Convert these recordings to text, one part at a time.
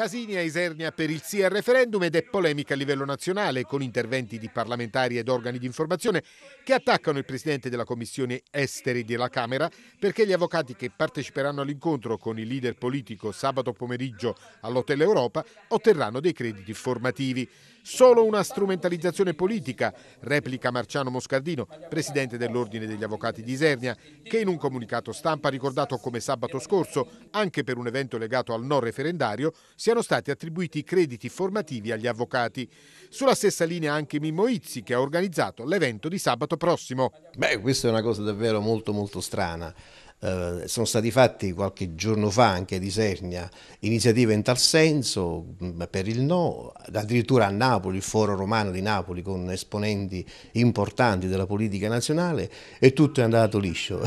Casini a Isernia per il sì al referendum ed è polemica a livello nazionale con interventi di parlamentari ed organi di informazione che attaccano il presidente della commissione esteri della Camera perché gli avvocati che parteciperanno all'incontro con il leader politico sabato pomeriggio all'Hotel Europa otterranno dei crediti formativi. Solo una strumentalizzazione politica, replica Marciano Moscardino, presidente dell'Ordine degli Avvocati di Isernia, che in un comunicato stampa ha ricordato come sabato scorso, anche per un evento legato al no referendario, siano stati attribuiti crediti formativi agli avvocati. Sulla stessa linea anche Mimmo Izzi, che ha organizzato l'evento di sabato prossimo. Beh, questa è una cosa davvero molto molto strana. Eh, sono stati fatti qualche giorno fa anche di Sernia iniziative in tal senso mm, per il no, addirittura a Napoli, il foro romano di Napoli con esponenti importanti della politica nazionale e tutto è andato liscio.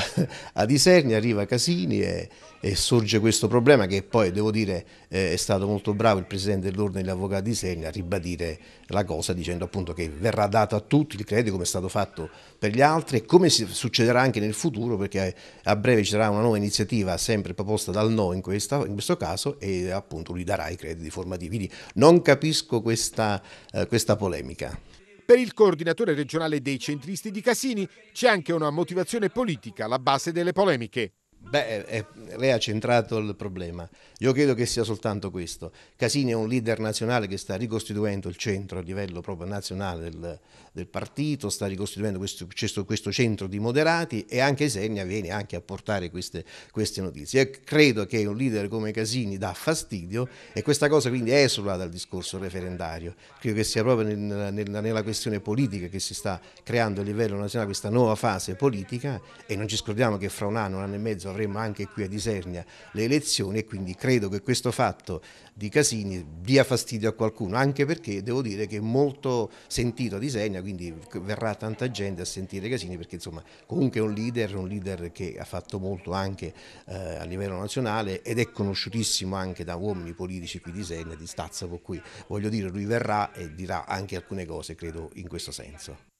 a Di Sernia arriva Casini e, e, sorge questo problema che poi devo dire eh, è stato molto bravo il presidente dell'ordine degli avvocati di Sernia a ribadire la cosa dicendo appunto che verrà dato a tutti il credito come è stato fatto per gli altri e come succederà anche nel futuro perché a breve ci sarà una nuova iniziativa sempre proposta dal no in, questa, in questo caso e appunto lui darà i crediti formativi. Quindi non capisco questa, eh, questa polemica. Per il coordinatore regionale dei centristi di Cassini c'è anche una motivazione politica alla base delle polemiche. Beh, è, lei ha centrato il problema. Io credo che sia soltanto questo. Casini è un leader nazionale che sta ricostituendo il centro a livello proprio nazionale del, del partito, sta ricostituendo questo, questo, questo, centro di moderati e anche Segna viene anche a portare queste, queste notizie. Io credo che un leader come Casini dà fastidio e questa cosa quindi esula dal discorso referendario. Credo che sia proprio nel, nel, nella questione politica che si sta creando a livello nazionale questa nuova fase politica e non ci scordiamo che fra un anno, un anno e mezzo avremo anche qui a Disernia le elezioni e quindi credo che questo fatto di Casini dia fastidio a qualcuno, anche perché devo dire che è molto sentito a Disernia, quindi verrà tanta gente a sentire Casini perché insomma comunque è un leader, un leader che ha fatto molto anche eh, a livello nazionale ed è conosciutissimo anche da uomini politici qui di Disernia, di Stazzaco qui, voglio dire lui verrà e dirà anche alcune cose credo in questo senso.